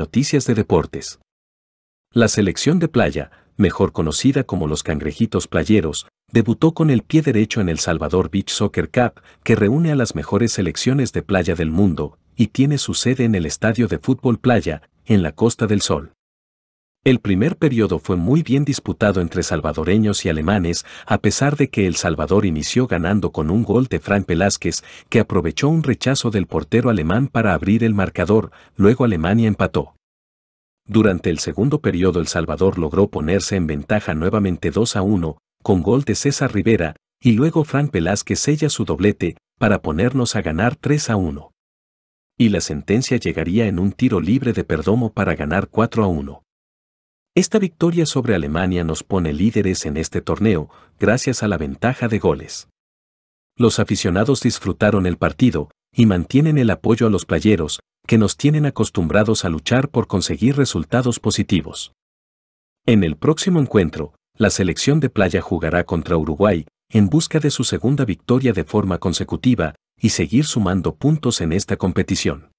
Noticias de deportes. La selección de playa, mejor conocida como los Cangrejitos Playeros, debutó con el pie derecho en el Salvador Beach Soccer Cup, que reúne a las mejores selecciones de playa del mundo, y tiene su sede en el Estadio de Fútbol Playa, en la Costa del Sol. El primer periodo fue muy bien disputado entre salvadoreños y alemanes, a pesar de que El Salvador inició ganando con un gol de Frank Velázquez, que aprovechó un rechazo del portero alemán para abrir el marcador, luego Alemania empató. Durante el segundo periodo El Salvador logró ponerse en ventaja nuevamente 2 a 1, con gol de César Rivera, y luego Frank Velázquez sella su doblete, para ponernos a ganar 3 a 1. Y la sentencia llegaría en un tiro libre de Perdomo para ganar 4 a 1. Esta victoria sobre Alemania nos pone líderes en este torneo gracias a la ventaja de goles. Los aficionados disfrutaron el partido y mantienen el apoyo a los playeros, que nos tienen acostumbrados a luchar por conseguir resultados positivos. En el próximo encuentro, la selección de playa jugará contra Uruguay, en busca de su segunda victoria de forma consecutiva, y seguir sumando puntos en esta competición.